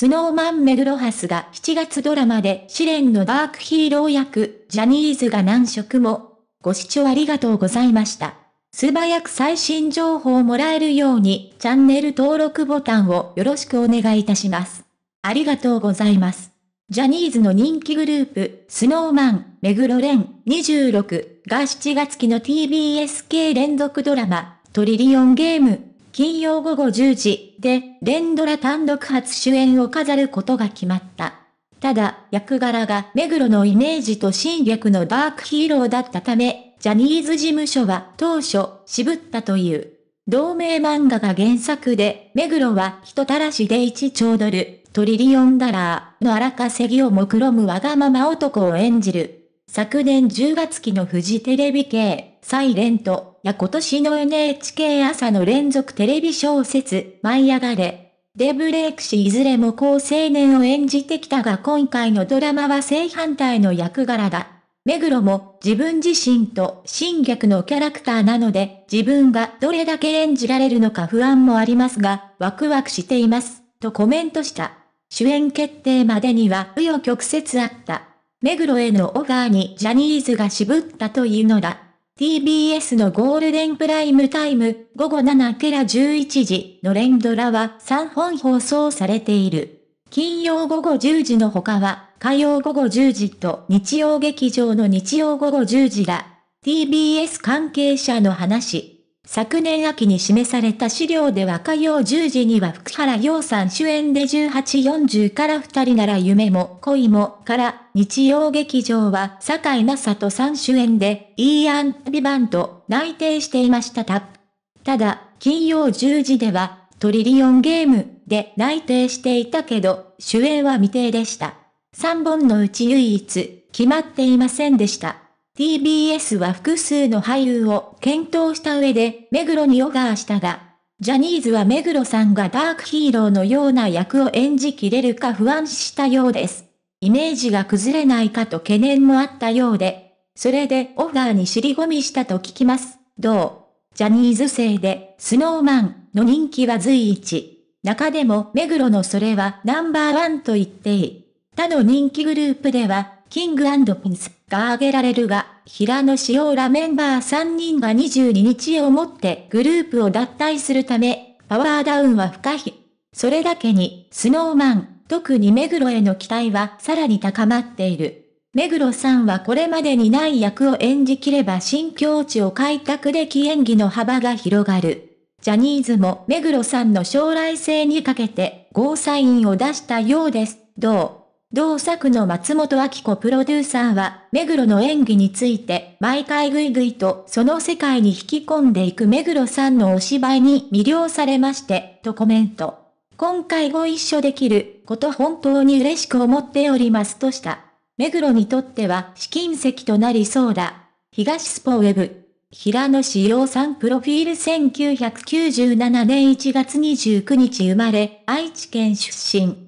スノーマンメグロハスが7月ドラマで試練のダークヒーロー役、ジャニーズが難色も。ご視聴ありがとうございました。素早く最新情報をもらえるように、チャンネル登録ボタンをよろしくお願いいたします。ありがとうございます。ジャニーズの人気グループ、スノーマン、メグロレン26が7月期の TBS 系連続ドラマ、トリリオンゲーム金曜午後10時で、レンドラ単独初主演を飾ることが決まった。ただ、役柄が目黒のイメージと新略のダークヒーローだったため、ジャニーズ事務所は当初、渋ったという。同名漫画が原作で、目黒は人たらしで1兆ドル、トリリオンダラーの荒稼ぎを目論むわがまま男を演じる。昨年10月期のフジテレビ系サイレントや今年の NHK 朝の連続テレビ小説、舞い上がれ。でブレイクしいずれも高青年を演じてきたが今回のドラマは正反対の役柄だ。目黒も自分自身と新逆のキャラクターなので自分がどれだけ演じられるのか不安もありますがワクワクしていますとコメントした。主演決定までには紆余曲折あった。目黒へのオファーにジャニーズが渋ったというのだ。TBS のゴールデンプライムタイム、午後7から11時の連ドラは3本放送されている。金曜午後10時の他は、火曜午後10時と日曜劇場の日曜午後10時ら、TBS 関係者の話。昨年秋に示された資料では火曜10時には福原洋さん主演で1840から二人なら夢も恋もから日曜劇場は堺雅人さん主演でイーアン・ビバンと内定していましたた。ただ、金曜10時ではトリリオンゲームで内定していたけど主演は未定でした。3本のうち唯一決まっていませんでした。TBS は複数の俳優を検討した上で、目黒にオファーしたが、ジャニーズは目黒さんがダークヒーローのような役を演じきれるか不安視したようです。イメージが崩れないかと懸念もあったようで、それでオファーに尻込みしたと聞きます。どうジャニーズ生で、スノーマンの人気は随一。中でも目黒のそれはナンバーワンと言っていい。他の人気グループではキングピンスが挙げられるが、平野紫耀らメンバー3人が22日をもってグループを脱退するため、パワーダウンは不可避。それだけに、スノーマン、特に目黒への期待はさらに高まっている。目黒さんはこれまでにない役を演じきれば新境地を開拓でき演技の幅が広がる。ジャニーズも目黒さんの将来性にかけて、ゴーサインを出したようです。どう同作の松本明子プロデューサーは、目黒の演技について、毎回ぐいぐいとその世界に引き込んでいく目黒さんのお芝居に魅了されまして、とコメント。今回ご一緒できること本当に嬉しく思っておりますとした。目黒にとっては試金石となりそうだ。東スポウェブ。平野志陽さんプロフィール1997年1月29日生まれ、愛知県出身。